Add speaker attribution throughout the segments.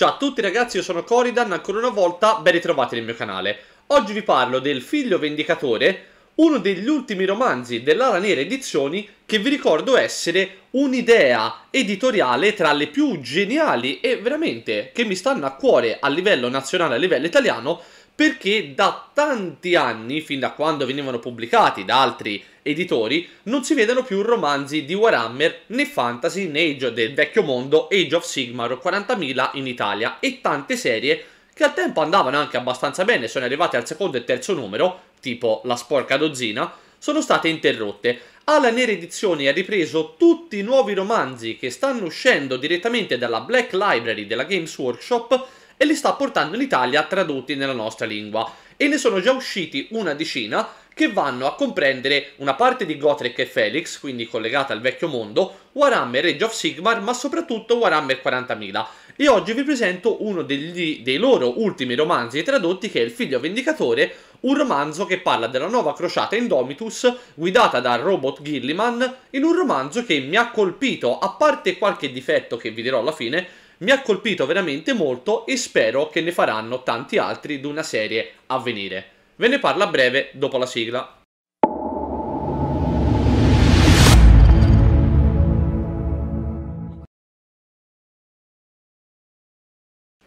Speaker 1: Ciao a tutti ragazzi, io sono Coridan, ancora una volta ben ritrovati nel mio canale. Oggi vi parlo del Figlio Vendicatore, uno degli ultimi romanzi dell'Ara Nera Edizioni che vi ricordo essere un'idea editoriale tra le più geniali e veramente che mi stanno a cuore a livello nazionale, a livello italiano, perché da tanti anni, fin da quando venivano pubblicati da altri editori, non si vedono più romanzi di Warhammer né fantasy né Age del vecchio mondo, Age of Sigmar 40.000 in Italia e tante serie che al tempo andavano anche abbastanza bene, sono arrivate al secondo e terzo numero, tipo La sporca dozzina, sono state interrotte. Nere Edizioni ha ripreso tutti i nuovi romanzi che stanno uscendo direttamente dalla Black Library della Games Workshop e li sta portando in Italia tradotti nella nostra lingua. E ne sono già usciti una decina che vanno a comprendere una parte di Gothic e Felix, quindi collegata al vecchio mondo, Warhammer Age of Sigmar, ma soprattutto Warhammer 40.000. E oggi vi presento uno degli, dei loro ultimi romanzi tradotti che è Il figlio vendicatore, un romanzo che parla della nuova crociata Indomitus guidata da Robot Gilliman in un romanzo che mi ha colpito, a parte qualche difetto che vi dirò alla fine, mi ha colpito veramente molto e spero che ne faranno tanti altri di una serie a venire. Ve ne parlo a breve dopo la sigla.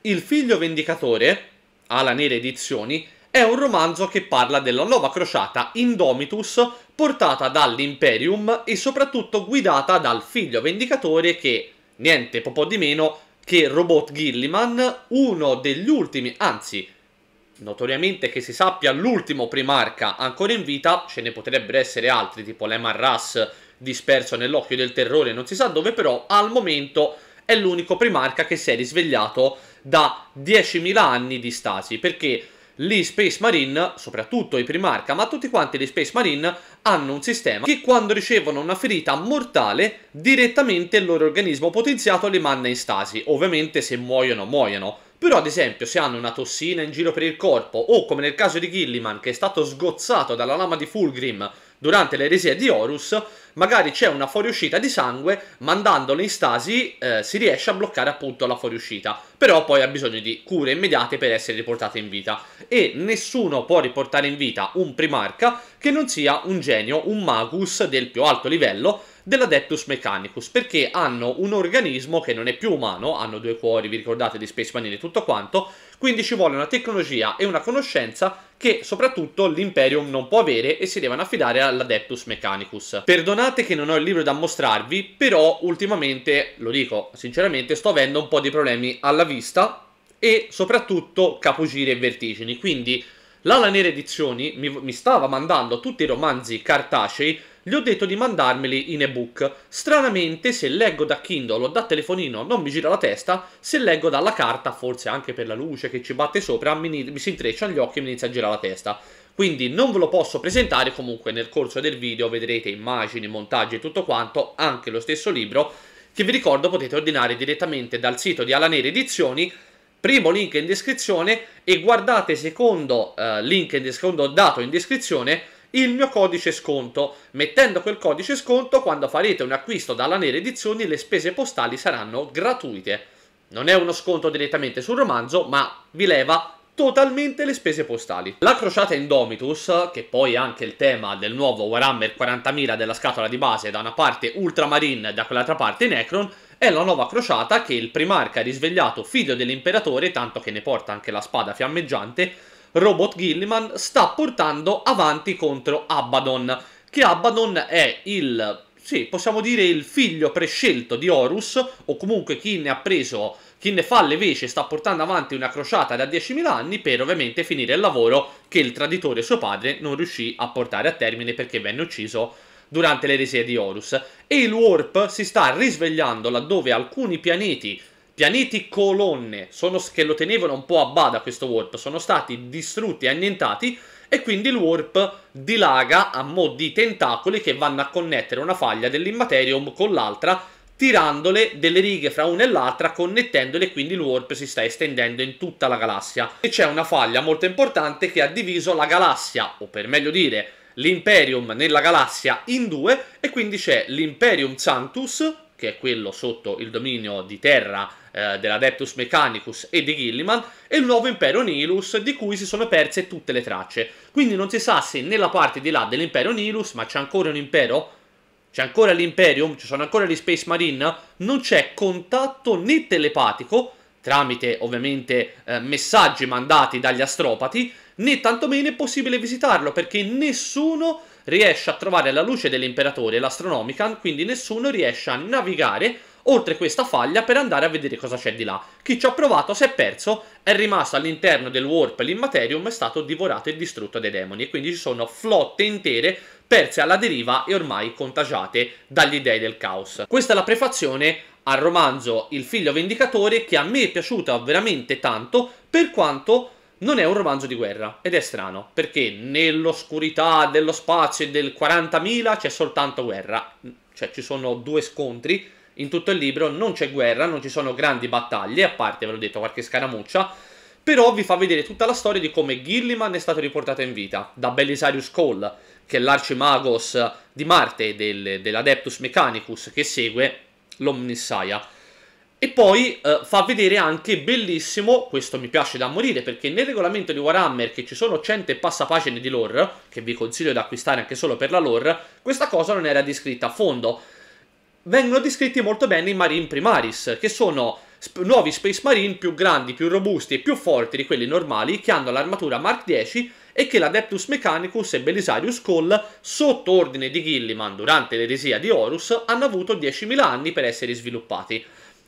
Speaker 1: Il figlio vendicatore, alla Nere Edizioni, è un romanzo che parla della nuova crociata Indomitus portata dall'Imperium e soprattutto guidata dal figlio vendicatore che, niente po' di meno, che Robot Gilliman, uno degli ultimi, anzi notoriamente che si sappia l'ultimo primarca ancora in vita, ce ne potrebbero essere altri tipo Lehman Russ disperso nell'occhio del terrore non si sa dove, però al momento è l'unico primarca che si è risvegliato da 10.000 anni di stasi, perché gli Space Marine, soprattutto i Primarca, ma tutti quanti gli Space Marine hanno un sistema che quando ricevono una ferita mortale direttamente il loro organismo potenziato li manda in stasi. Ovviamente se muoiono, muoiono. Però ad esempio se hanno una tossina in giro per il corpo o come nel caso di Gilliman che è stato sgozzato dalla lama di Fulgrim durante l'eresia di Horus, magari c'è una fuoriuscita di sangue, mandandolo in stasi eh, si riesce a bloccare appunto la fuoriuscita, però poi ha bisogno di cure immediate per essere riportato in vita e nessuno può riportare in vita un primarca che non sia un genio, un magus del più alto livello dell'Adeptus Mechanicus, perché hanno un organismo che non è più umano, hanno due cuori, vi ricordate di Space Marine e tutto quanto, quindi ci vuole una tecnologia e una conoscenza che soprattutto l'Imperium non può avere e si devono affidare all'Adeptus Mechanicus. Perdonate che non ho il libro da mostrarvi, però ultimamente, lo dico sinceramente, sto avendo un po' di problemi alla vista e soprattutto capogiri e vertigini, quindi l'Ala Nera Edizioni mi, mi stava mandando tutti i romanzi cartacei gli ho detto di mandarmeli in ebook. Stranamente, se leggo da Kindle o da telefonino non mi gira la testa, se leggo dalla carta, forse anche per la luce che ci batte sopra, mi, mi si intrecciano gli occhi e mi inizia a girare la testa. Quindi non ve lo posso presentare, comunque nel corso del video vedrete immagini, montaggi e tutto quanto, anche lo stesso libro, che vi ricordo potete ordinare direttamente dal sito di Alanere Edizioni, primo link in descrizione e guardate secondo eh, link in, secondo dato in descrizione il mio codice sconto. Mettendo quel codice sconto, quando farete un acquisto dalla Nere Edizioni, le spese postali saranno gratuite. Non è uno sconto direttamente sul romanzo, ma vi leva totalmente le spese postali. La crociata Indomitus, che poi è anche il tema del nuovo Warhammer 40.000 della scatola di base, da una parte Ultramarine e da quell'altra parte Necron, è la nuova crociata che il primarca risvegliato figlio dell'imperatore, tanto che ne porta anche la spada fiammeggiante, Robot Gilliman sta portando avanti contro Abaddon, che Abaddon è il, sì, possiamo dire il figlio prescelto di Horus, o comunque chi ne ha preso, chi ne fa le veci sta portando avanti una crociata da 10.000 anni per ovviamente finire il lavoro che il traditore suo padre non riuscì a portare a termine perché venne ucciso durante l'eresia di Horus. E il Warp si sta risvegliando laddove alcuni pianeti Pianeti colonne sono, che lo tenevano un po' a bada questo warp sono stati distrutti e annientati e quindi il warp dilaga a mo' di tentacoli che vanno a connettere una faglia dell'immaterium con l'altra tirandole delle righe fra una e l'altra, connettendole, quindi il warp si sta estendendo in tutta la galassia. E c'è una faglia molto importante che ha diviso la galassia, o per meglio dire, l'Imperium nella galassia in due, e quindi c'è l'Imperium Sanctus, che è quello sotto il dominio di terra eh, dell'Adeptus Mechanicus e di Gilliman, e il nuovo Impero Nilus, di cui si sono perse tutte le tracce. Quindi non si sa se nella parte di là dell'Impero Nilus, ma c'è ancora un impero? C'è ancora l'Imperium? Ci sono ancora gli Space Marine? Non c'è contatto né telepatico, tramite ovviamente eh, messaggi mandati dagli astropati, né tantomeno è possibile visitarlo, perché nessuno riesce a trovare la luce dell'imperatore l'astronomican, quindi nessuno riesce a navigare oltre questa faglia per andare a vedere cosa c'è di là. Chi ci ha provato si è perso, è rimasto all'interno del warp l'immaterium, è stato divorato e distrutto dai demoni, e quindi ci sono flotte intere perse alla deriva e ormai contagiate dagli dei del caos. Questa è la prefazione al romanzo Il figlio vendicatore che a me è piaciuta veramente tanto per quanto non è un romanzo di guerra ed è strano perché nell'oscurità dello spazio e del 40.000 c'è soltanto guerra, cioè ci sono due scontri in tutto il libro non c'è guerra, non ci sono grandi battaglie, a parte, ve l'ho detto, qualche scaramuccia, però vi fa vedere tutta la storia di come Gilliman è stato riportato in vita da Belisarius Cole, che è l'arcimagos di Marte del, dell'Adeptus Mechanicus che segue l'Omnissaia. E poi eh, fa vedere anche bellissimo, questo mi piace da morire, perché nel regolamento di Warhammer, che ci sono 100 e passa pagine di lore, che vi consiglio di acquistare anche solo per la lore, questa cosa non era descritta a fondo vengono descritti molto bene i Marine Primaris, che sono sp- nuovi Space Marine più grandi, più robusti e più forti di quelli normali, che hanno l'armatura Mark 10 e che l'Adeptus Mechanicus e Belisarius Cole, sotto ordine di Gilliman durante l'eresia di Horus, hanno avuto 10.000 anni per essere sviluppati.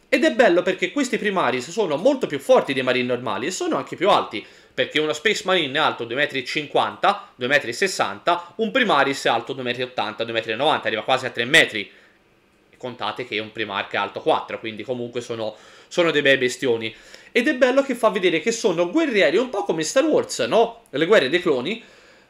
Speaker 1: Ed è bello perché questi primaris sono molto più forti dei marine normali e sono anche più alti, perché uno Space Marine è alto 2,50 m, 2,60 m, un primaris è alto 2,80 m, 2,90 m, arriva quasi a 3 metri contate che un Primark è alto 4, quindi comunque sono, sono dei bei bestioni. Ed è bello che fa vedere che sono guerrieri un po' come Star Wars, no? Le guerre dei cloni.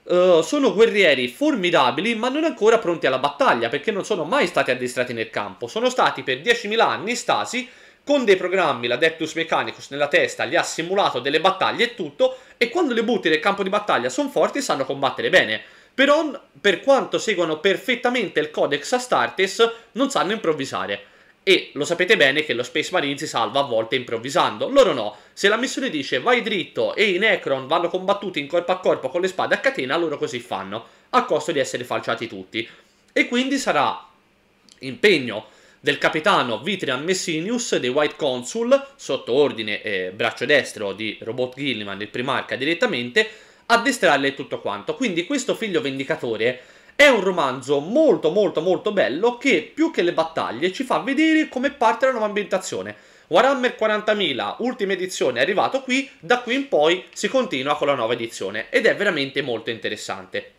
Speaker 1: Uh, sono guerrieri formidabili ma non ancora pronti alla battaglia perché non sono mai stati addestrati nel campo. Sono stati per 10.000 anni stasi con dei programmi, l'Adeptus Mechanicus nella testa gli ha simulato delle battaglie e tutto e quando le butti nel campo di battaglia sono forti e sanno combattere bene. Però, per quanto seguano perfettamente il Codex Astartes, non sanno improvvisare. E lo sapete bene che lo Space Marine si salva a volte improvvisando. Loro no. Se la missione dice vai dritto e i Necron vanno combattuti in corpo a corpo con le spade a catena, loro così fanno, a costo di essere falciati tutti. E quindi sarà impegno del capitano Vitrian Messinius dei White Consul, sotto ordine e eh, braccio destro di Robot Gilliman, il primarca direttamente, addestrarle tutto quanto. Quindi questo figlio vendicatore è un romanzo molto molto molto bello che più che le battaglie ci fa vedere come parte la nuova ambientazione. Warhammer 40.000, ultima edizione, è arrivato qui, da qui in poi si continua con la nuova edizione ed è veramente molto interessante.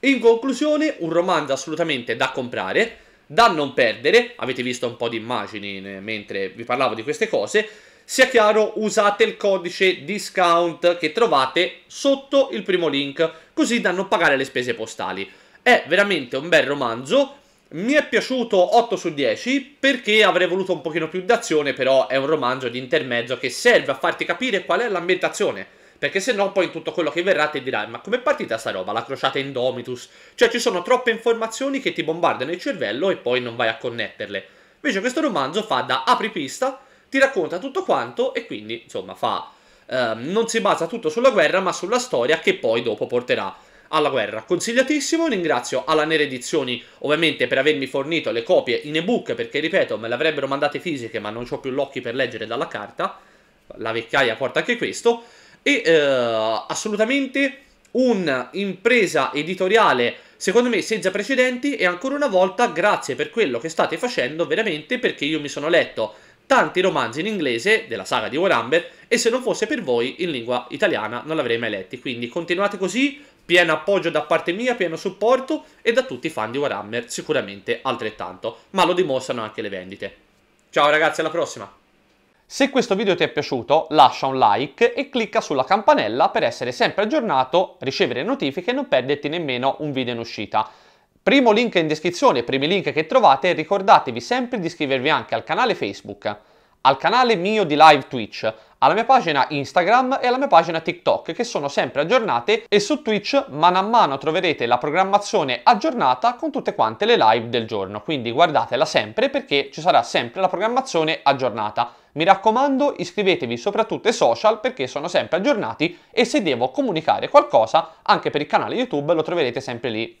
Speaker 1: In conclusione, un romanzo assolutamente da comprare, da non perdere, avete visto un po' di immagini eh, mentre vi parlavo di queste cose, sia chiaro, usate il codice discount che trovate sotto il primo link, così da non pagare le spese postali. È veramente un bel romanzo, mi è piaciuto 8 su 10 perché avrei voluto un pochino più d'azione, però è un romanzo di intermezzo che serve a farti capire qual è l'ambientazione, perché se no poi in tutto quello che verrà ti dirai ma com'è partita sta roba, la crociata Indomitus? Cioè ci sono troppe informazioni che ti bombardano il cervello e poi non vai a connetterle. Invece questo romanzo fa da apripista ti racconta tutto quanto e quindi, insomma, fa... Eh, non si basa tutto sulla guerra, ma sulla storia che poi dopo porterà alla guerra. Consigliatissimo, ringrazio Alanere Edizioni ovviamente per avermi fornito le copie in ebook perché ripeto me le avrebbero mandate fisiche ma non ho più l'occhio per leggere dalla carta, la vecchiaia porta anche questo e eh, assolutamente un'impresa editoriale secondo me senza precedenti e ancora una volta grazie per quello che state facendo veramente perché io mi sono letto tanti romanzi in inglese della saga di Warhammer e se non fosse per voi in lingua italiana non l'avrei mai letti, quindi continuate così, pieno appoggio da parte mia, pieno supporto e da tutti i fan di Warhammer sicuramente altrettanto, ma lo dimostrano anche le vendite. Ciao ragazzi, alla prossima! Se questo video ti è piaciuto lascia un like e clicca sulla campanella per essere sempre aggiornato, ricevere notifiche e non perderti nemmeno un video in uscita. Primo link in descrizione, primi link che trovate, ricordatevi sempre di iscrivervi anche al canale Facebook, al canale mio di live Twitch, alla mia pagina Instagram e alla mia pagina TikTok che sono sempre aggiornate e su Twitch mano a mano troverete la programmazione aggiornata con tutte quante le live del giorno, quindi guardatela sempre perché ci sarà sempre la programmazione aggiornata. Mi raccomando iscrivetevi soprattutto ai social perché sono sempre aggiornati e se devo comunicare qualcosa anche per il canale YouTube lo troverete sempre lì.